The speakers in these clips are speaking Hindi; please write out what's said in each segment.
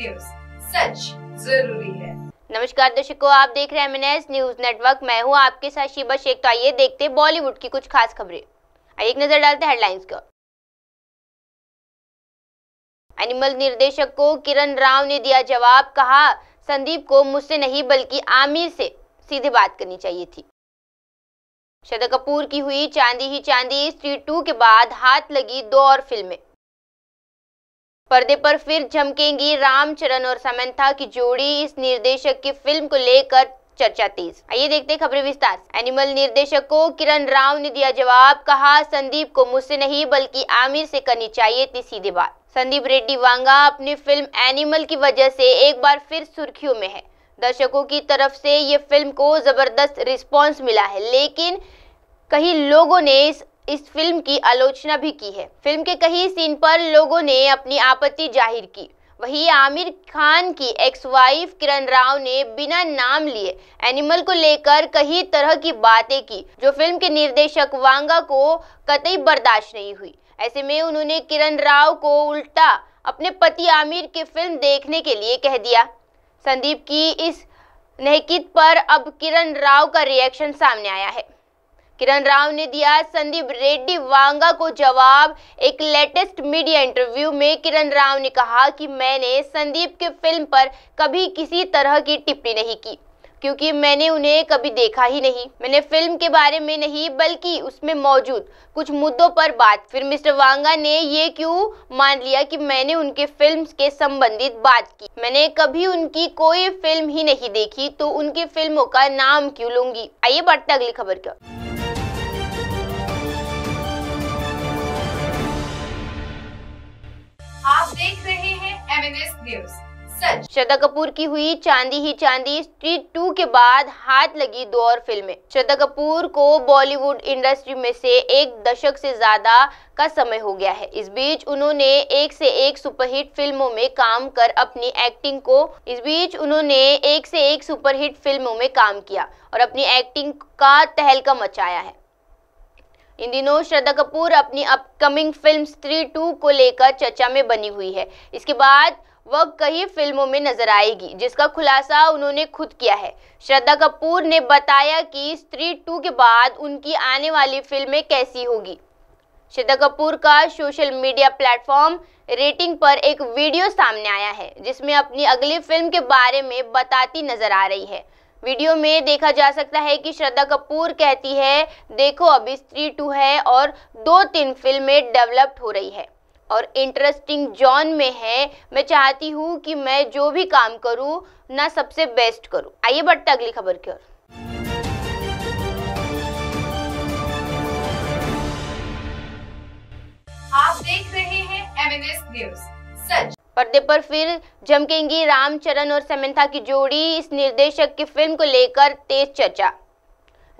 न्यूज सच जरूरी है नमस्कार दर्शकों आप देख रहे हैं एम न्यूज नेटवर्क मैं हूं आपके साथ शिबा शेख तो आइए देखते हैं बॉलीवुड की कुछ खास खबरें आइए एक नजर डालते हैं हेडलाइंस की ओर एनिमल निर्देशक को किरण राव ने दिया जवाब कहा संदीप को मुझसे नहीं बल्कि आमिर से सीधे बात करनी चाहिए थी श्रद्धा कपूर की हुई चांदी ही चांदी स्त्री टू के बाद हाथ लगी दो और फिल्में पर्दे पर फिर झमकेंगी रामचरण और समंथा की जोड़ी इस निर्देशक की फिल्म को लेकर चर्चा तेज आइए देखते हैं खबरें विस्तार एनिमल निर्देशक को किरण राव ने दिया जवाब कहा संदीप को मुझसे नहीं बल्कि आमिर से करनी चाहिए थी सीधी बात संदीप रेड्डी वांगा अपनी फिल्म एनिमल की वजह से एक बार फिर सुर्खियों में है दर्शकों की तरफ से ये फिल्म को जबरदस्त रिस्पॉन्स मिला है लेकिन कई लोगों ने इस इस फिल्म की आलोचना भी की है फिल्म के कई सीन पर लोगों ने अपनी आपत्ति जाहिर की वहीं आमिर खान की एक्स वाइफ किरण राव ने बिना नाम लिए एनिमल को लेकर कई तरह की बातें की जो फिल्म के निर्देशक वांगा को कतई बर्दाश्त नहीं हुई ऐसे में उन्होंने किरण राव को उल्टा अपने पति आमिर की फिल्म देखने के लिए कह दिया संदीप की इस नहकित पर अब किरण राव का रिएक्शन सामने आया है किरण राव ने दिया संदीप रेड्डी वांगा को जवाब एक लेटेस्ट मीडिया इंटरव्यू में किरण राव ने कहा कि मैंने संदीप के फिल्म पर कभी किसी तरह की टिप्पणी नहीं की क्योंकि मैंने उन्हें कभी देखा ही नहीं मैंने फिल्म के बारे में नहीं बल्कि उसमें मौजूद कुछ मुद्दों पर बात फिर मिस्टर वांगा ने ये क्यों मान लिया कि मैंने उनके फिल्म के संबंधित बात की मैंने कभी उनकी कोई फिल्म ही नहीं देखी तो उनकी फिल्मों का नाम क्यों लूंगी आइए बढ़ते अगली खबर की श्रद्धा कपूर की हुई चांदी ही चांदी स्ट्रीट टू के बाद हाथ लगी दो और फिल्में श्रद्धा कपूर को बॉलीवुड इंडस्ट्री में से एक दशक से ज्यादा का समय हो गया है इस बीच उन्होंने एक से एक सुपरहिट फिल्मों में काम कर अपनी एक्टिंग को इस बीच उन्होंने एक से एक सुपरहिट फिल्मों में काम किया और अपनी एक्टिंग का तहलका मचाया है इन दिनों श्रद्धा कपूर अपनी अपकमिंग फिल्म स्त्री टू को लेकर चर्चा में बनी हुई है इसके बाद वह कई फिल्मों में नजर आएगी जिसका खुलासा उन्होंने खुद किया है श्रद्धा कपूर ने बताया कि स्त्री टू के बाद उनकी आने वाली फिल्में कैसी होगी श्रद्धा कपूर का सोशल मीडिया प्लेटफॉर्म रेटिंग पर एक वीडियो सामने आया है जिसमें अपनी अगली फिल्म के बारे में बताती नजर आ रही है वीडियो में देखा जा सकता है कि श्रद्धा कपूर कहती है देखो अभी स्त्री टू है और दो तीन फिल्में डेवलप्ड हो रही है और इंटरेस्टिंग जॉन में है मैं चाहती हूँ कि मैं जो भी काम करूँ ना सबसे बेस्ट करूँ आइए बढ़ते अगली खबर की ओर आप देख रहे हैं एमएनएस न्यूज सच पर्दे पर फिर झमकेंगी रामचरण और समंथा की जोड़ी इस निर्देशक की फिल्म को लेकर तेज चर्चा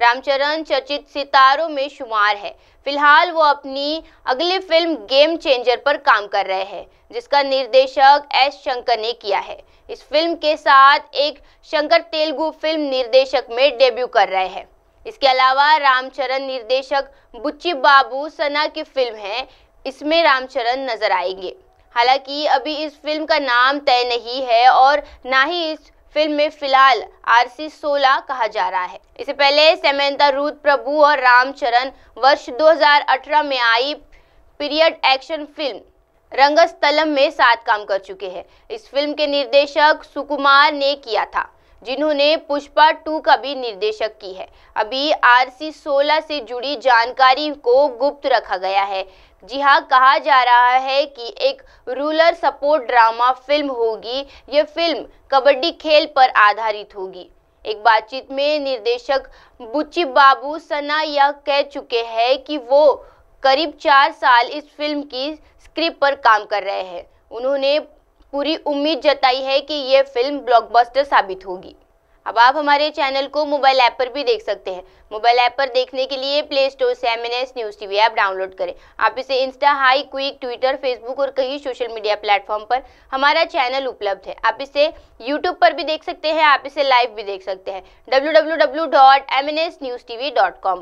रामचरण चर्चित सितारों में शुमार है फिलहाल वो अपनी अगली फिल्म गेम चेंजर पर काम कर रहे हैं जिसका निर्देशक एस शंकर ने किया है इस फिल्म के साथ एक शंकर तेलुगु फिल्म निर्देशक में डेब्यू कर रहे हैं इसके अलावा रामचरण निर्देशक बुच्ची बाबू सना की फिल्म है इसमें रामचरण नजर आएंगे हालांकि अभी इस फिल्म का नाम तय नहीं है और ना ही इस फिल्म में फिलहाल आरसी 16 कहा जा रहा है इससे पहले सेमेंता रूद प्रभु और रामचरण वर्ष 2018 में आई पीरियड एक्शन फिल्म रंगस्थलम में साथ काम कर चुके हैं इस फिल्म के निर्देशक सुकुमार ने किया था जिन्होंने पुष्पा टू का भी निर्देशक की है अभी आरसी 16 से जुड़ी जानकारी को गुप्त रखा गया है जी हाँ कहा जा रहा है कि एक रूलर सपोर्ट ड्रामा फिल्म होगी यह फिल्म कबड्डी खेल पर आधारित होगी एक बातचीत में निर्देशक बुच्ची बाबू सना यह कह चुके हैं कि वो करीब चार साल इस फिल्म की स्क्रिप्ट पर काम कर रहे हैं उन्होंने पूरी उम्मीद जताई है कि ये फिल्म ब्लॉकबस्टर साबित होगी अब आप हमारे चैनल को मोबाइल ऐप पर भी देख सकते हैं मोबाइल ऐप पर देखने के लिए प्ले स्टोर से M news TV app download करें आप इसे इंस्टा हाई क्विक ट्विटर फेसबुक और कई सोशल मीडिया प्लेटफॉर्म पर हमारा चैनल उपलब्ध है आप इसे यूट्यूब पर भी देख सकते हैं आप इसे लाइव भी देख सकते हैं डब्ल्यू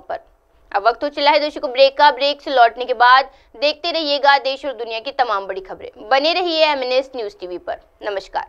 पर अब वक्त हो चला है दोस्तों को ब्रेक का ब्रेक से लौटने के बाद देखते रहिएगा देश और दुनिया की तमाम बड़ी खबरें बने रहिए एम न्यूज टीवी पर नमस्कार